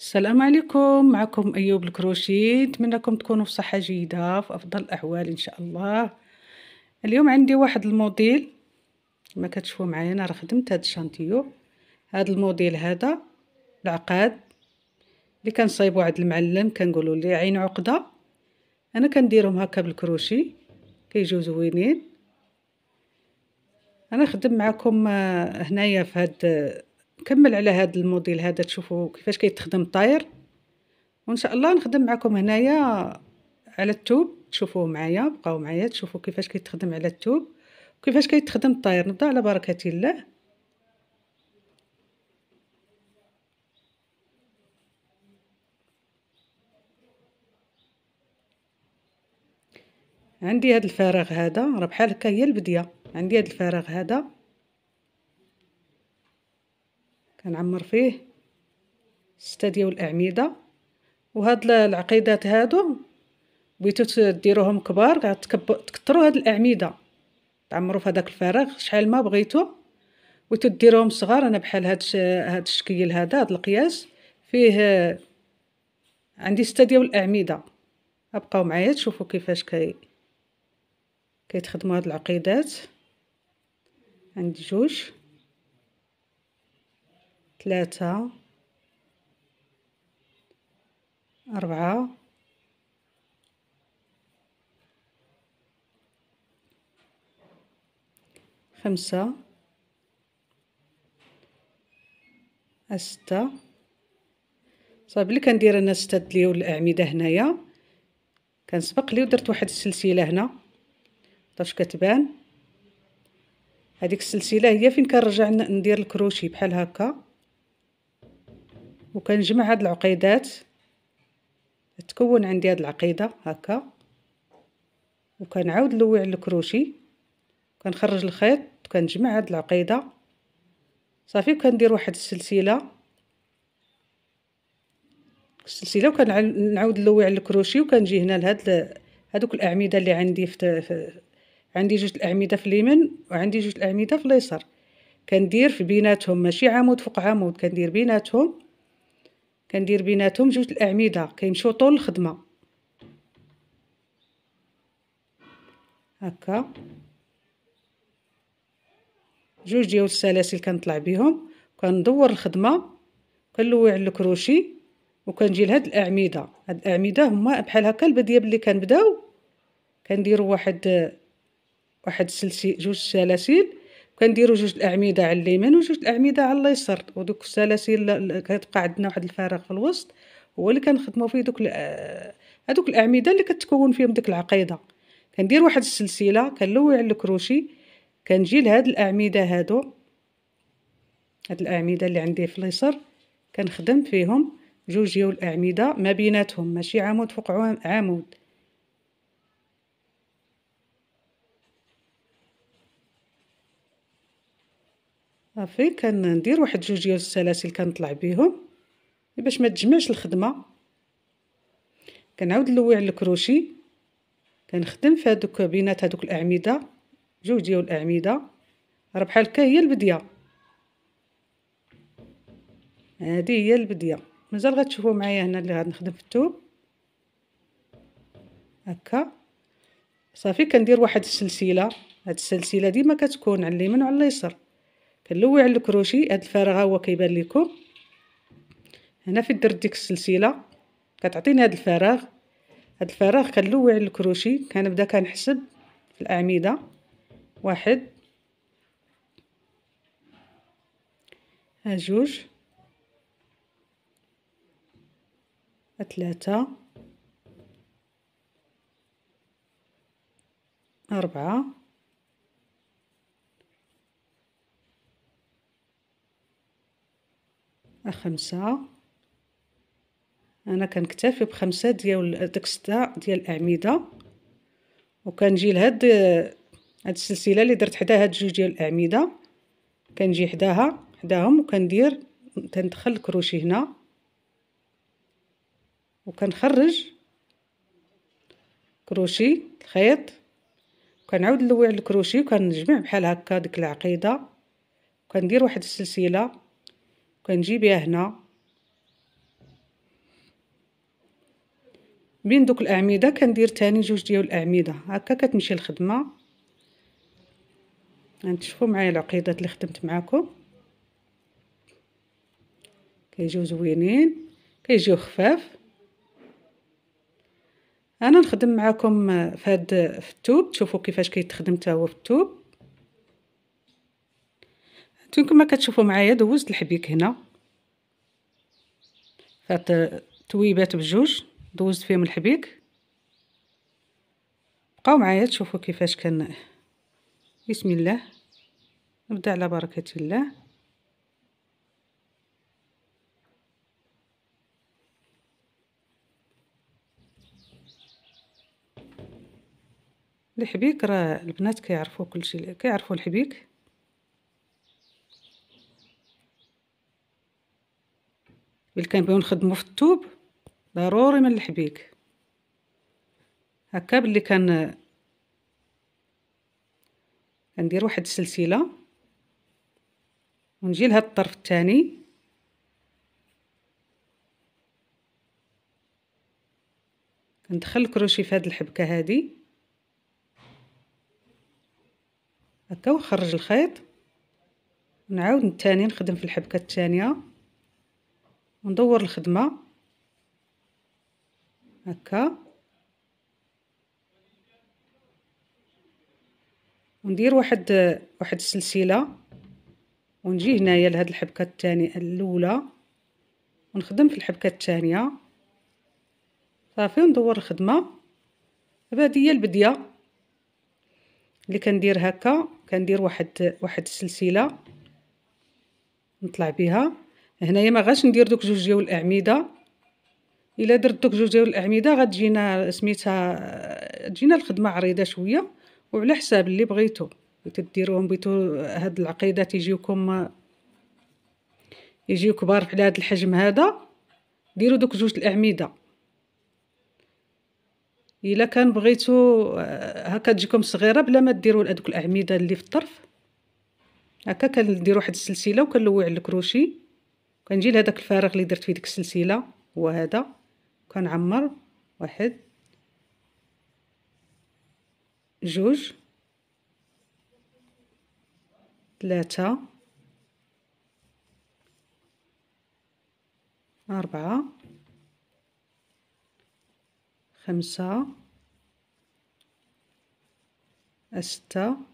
السلام عليكم معكم أيوب الكروشي نتمنىكم تكونوا في صحة جيدة في أفضل الأحوال إن شاء الله اليوم عندي واحد الموديل ما كتشوفوا معايا أنا راه خدمت هاد الشانتيو هاد الموديل هذا العقاد اللي كنصايبو عند المعلم كنقولوا لي عين عقدة أنا كنديرهم هكا بالكروشي كيجيو زوينين أنا خدم معكم آه، هنايا في هاد نكمل على هذا الموديل هذا تشوفوا كيفاش كيتخدم الطاير وان شاء الله نخدم معكم هنايا على التوب تشوفوه معايا بقاو معايا تشوفوا كيفاش كيتخدم على التوب وكيفاش كيتخدم الطاير نبدا على بركه الله عندي هذا الفراغ هذا راه بحال هكا هي البديه عندي هذا الفراغ هذا غنعمر فيه ستة ديال الاعمده وهاد العقيدات هادو بغيتو ديروهم كبار تكثروا هاد الاعمده تعمروا في هذاك الفراغ شحال ما بغيتو بغيتو ديروهم صغار انا بحال هاد هاد الشكل هذا هاد القياس فيه عندي ستة ديال الاعمده ابقاو معايا تشوفوا كيفاش كي كيتخدموا هاد العقيدات عندي جوج ثلاثة أربعة خمسة ستة صافي اللي كندير انا ستة ديال الاعمده هنايا كنسبق لي ودرت واحد السلسله هنا طاش كتبان هذيك السلسله هي فين كنرجع ندير الكروشي بحال هكا وكنجمع هاد العقيدات تكون عندي هاد العقيده هكا وكنعاود نلوي على الكروشي كنخرج الخيط وكنجمع هاد العقيده صافي وكندير واحد السلسله السلسله وكنعاود نلوي على الكروشي وكنجي هنا لهاد هادوك الاعمده اللي عندي في, في عندي جوج الاعمده في اليمين وعندي جوج الاعمده في اليسار كندير في بيناتهم ماشي عمود فوق عمود كندير بيناتهم كندير بيناتهم جوج الاعمده كيمشيو طول الخدمه هكا جوج ديال السلاسل كنطلع بهم كندور الخدمه كنلوي على الكروشي وكنجي لهاد الاعمده هاد الاعمده هما بحال هكا البديه بلي كنبداو كنديروا واحد واحد سلسي جوج سلاسل كنديروا جوج الاعمده على اليمين وجوج الاعمده على اليسار ودوك السلاسل كتبقى عندنا واحد الفراغ في الوسط هو اللي كنخدموا فيه دوك هذوك الاعمده اللي كتكون فيهم ديك العقيده كندير واحد السلسله كنلوي على الكروشي كنجي لهاد الاعمده هادو هاد الاعمده اللي عندي في اليسار كنخدم فيهم جوج ديال الاعمده ما بيناتهم ماشي عمود فوق عمود صافي كندير واحد جوج ديال السلاسل كنطلع بيهم باش ما تجمعش الخدمه كنعاود نلوي على الكروشي كنخدم في هذوك بينات هذوك الاعمده جوج ديال الاعمده راه بحال هكا هي البديه هذه هي البديه مازال غتشوفوا معايا هنا اللي غنخدم في الثوب هكا صافي كندير واحد السلسله هاد السلسله ديما كتكون على اليمين وعلى اليسار كنلوي على الكروشي هاد الفراغ هو كيبان لكم هنا في درت ديك السلسله كتعطيني هاد الفراغ هاد الفراغ كنلوي على الكروشي كنبدا كنحسب في الاعمده واحد ها جوج ها ثلاثه أربعة خمسة انا كنكتفي بخمسة ديال داك ستة ديال الاعمده وكنجي لهاد هاد السلسله اللي درت حداها هاد جوج ديال الاعمده كنجي حداها حداهم وكندير تندخل الكروشي هنا وكنخرج كروشي الخيط وكنعاود نلوي على الكروشي وكنجمع بحال هكا ديك العقيده وكندير واحد السلسله كنجيبها هنا بين دوك الاعمده كندير تاني جوج ديال الاعمده هكا كتمشي الخدمه غنتشوفوا معايا العقيدات اللي خدمت معاكم كيجيو زوينين كيجيو خفاف انا نخدم معاكم في هاد في التوب تشوفوا كيفاش كيتخدم حتى هو في التوب انتو كما كتشوفوا معايا دوزت الحبيك هنا فات تويبات بجوج دوزت فيهم الحبيك بقاو معايا تشوفوا كيفاش كان بسم الله نبدا على بركه الله الحبيك راه البنات كيعرفوا كلشي كيعرفوا الحبيك كان كنبغيو نخدمو في التوب ضروري من الحبيك هكا باللي كان كندير واحد السلسله ونجي لهاد الطرف الثاني كندخل الكروشي في هاد الحبكه هادي هكا ونخرج الخيط نعاود الثاني نخدم في الحبكه الثانيه وندور الخدمه هكا وندير واحد واحد السلسله ونجي هنايا لهاد الحبكه الثانيه الاولى ونخدم في الحبكه الثانيه صافي وندور الخدمه دابا هادي هي البديه اللي كندير هكا كندير واحد واحد السلسله نطلع بها هنايا ما غاش ندير دوك جوج ديال الاعمده الا درت دوك جوج ديال الاعمده غتجينا سميتها تجينا الخدمه عريضه شويه وعلى حساب اللي بغيتو بغيتو ديروهم بغيتو هاد العقيده تيجيوكم يجيو كبار على هاد الحجم هذا ديروا دوك جوج الاعمده الا كان بغيتو هكا تجيكم صغيره بلا ما ديروا هادوك الاعمده اللي في الطرف هكا كنديروا واحد السلسله وكنلوي على الكروشي كنجي لهداك الفراغ اللي درت فيه ديك السلسله هو هذا كنعمر واحد جوج ثلاثة أربعة خمسة ستة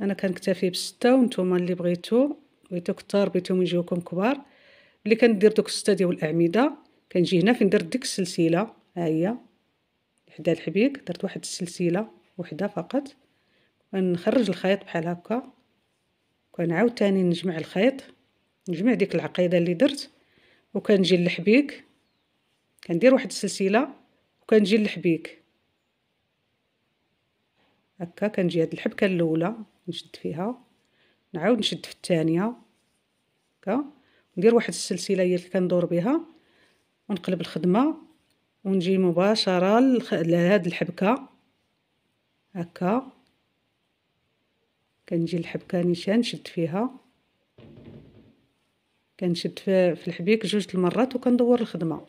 انا كنكتفي بسته وانتم اللي بغيتو بغيتو كتار بغيتو من يجيوكم كبار ملي كندير دوك السته ديال الاعمده كنجي هنا فين درت ديك السلسله ها هي حدا الحبيك درت واحد السلسله وحده فقط ونخرج الخيط بحال هكا كنعاود تاني نجمع الخيط نجمع ديك العقيده اللي درت وكنجي للحبيك كندير واحد السلسله وكنجي للحبيك هكا كنجي هاد الحبكه الاولى نشد فيها نعاود نشد في الثانيه هكا ندير واحد السلسله هي اللي كندور بها ونقلب الخدمه ونجي مباشره لهاد الحبكه هكا كنجي الحبكه نيشان نشد فيها كنشد في الحبيك جوج المرات وكندور الخدمه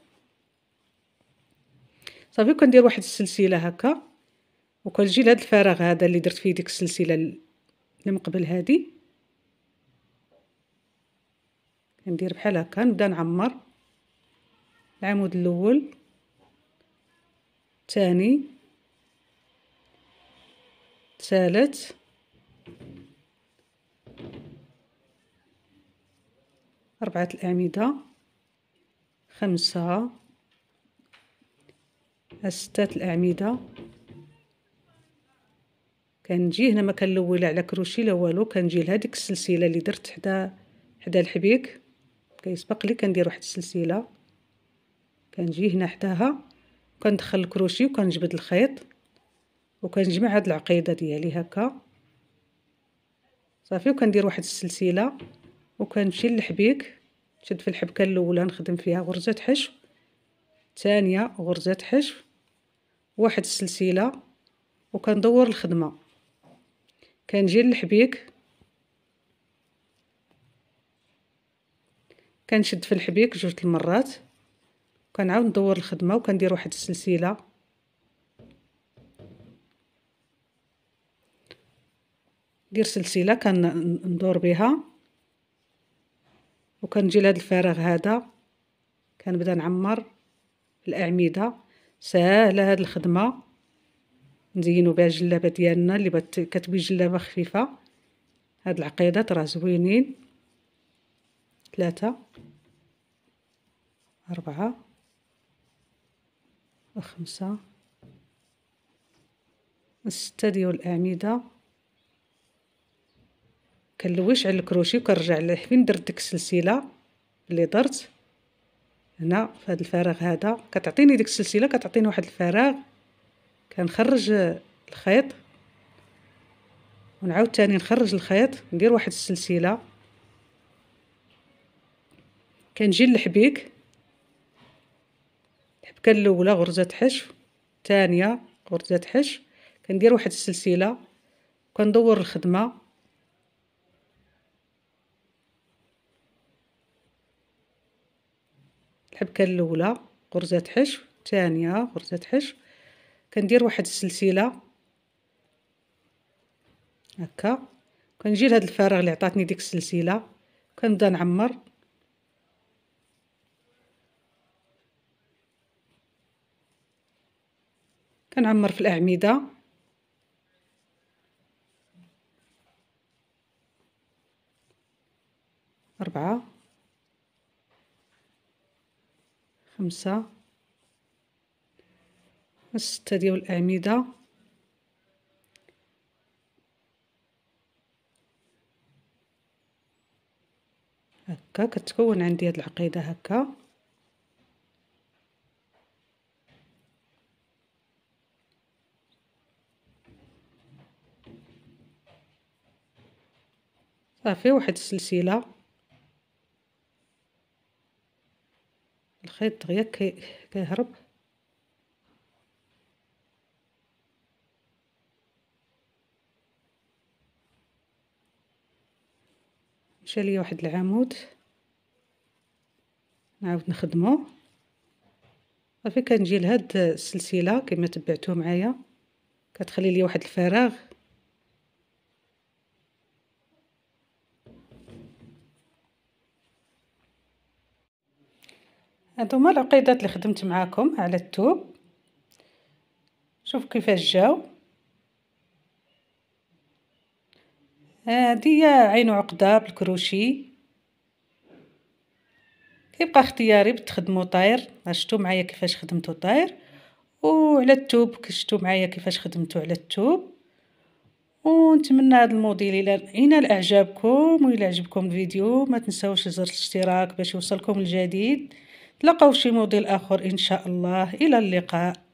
صافي كندير واحد السلسله هكا وكنجي لهاد الفراغ هذا اللي درت فيه ديك السلسله اللي من قبل هادي كندير بحال هكا نبدا نعمر العمود الاول الثاني الثالث أربعة الأعمدة خمسة ستة الأعمدة كنجي هنا ما كنلول على كروشي لا والو كنجي لهاديك السلسله اللي درت حدا حدا الحبيك كيسبق لي كندير واحد السلسله كنجي هنا حداها كندخل الكروشي وكنجبد الخيط وكنجمع هاد العقيده ديالي هكا صافي وكندير واحد السلسله وكنمشي للحبيك نشد في الحبكه الاولى نخدم فيها غرزه حشو الثانيه غرزه حشو واحد السلسله وكندور الخدمه كنجي للحبيك كنشد في الحبيك جوج المرات كنعاود ندور الخدمه وكندير واحد السلسله ندير سلسله كندور بها وكنجي لهاد الفراغ هذا كنبدا نعمر الاعمده ساهله هاد الخدمه نزينو بها الجلابه ديالنا اللي بت... كتبي جلابه خفيفه هاد العقيدات راه زوينين ثلاثه أربعة وخمسة ستة ديال الأعمدة كنلويش على الكروشي وكنرجع فين درت ديك السلسلة اللي درت هنا في هاد الفراغ هذا كتعطيني ديك السلسلة كتعطيني واحد الفراغ كنخرج الخيط ونعاود تاني نخرج الخيط ندير واحد السلسله كنجي للحبيك الحبكه الاولى غرزه حشو الثانيه غرزه حشو كندير واحد السلسله وكندور الخدمه الحبكه الاولى غرزه حشو الثانيه غرزه حشو كندير واحد السلسله هكا كنجي لهاد الفراغ اللي عطاتني ديك السلسله كنبدا نعمر كنعمر في الاعمده أربعة خمسة الستة ديال الأعمدة هكا كتكون عندي هاد العقيدة هكا صافي واحد السلسله الخيط دغيا كيهرب جاليا واحد العمود نعاود نخدمو صافي كنجي لهاد السلسله كما تبعتو معايا كتخلي لي واحد الفراغ هادو هما العقيدات اللي خدمت معاكم على التوب شوف كيفاش جاو هادي عين عقدة بالكروشي كيبقى اختياري بتخدمو طاير شفتو معايا كيفاش خدمتو طاير وعلى التوب كشتو معايا كيفاش خدمتو على التوب ونتمنى هذا الموديل الى الى اعجابكم و عجبكم الفيديو ما تنساوش زر الاشتراك باش يوصلكم الجديد تلقاو شي موديل اخر ان شاء الله الى اللقاء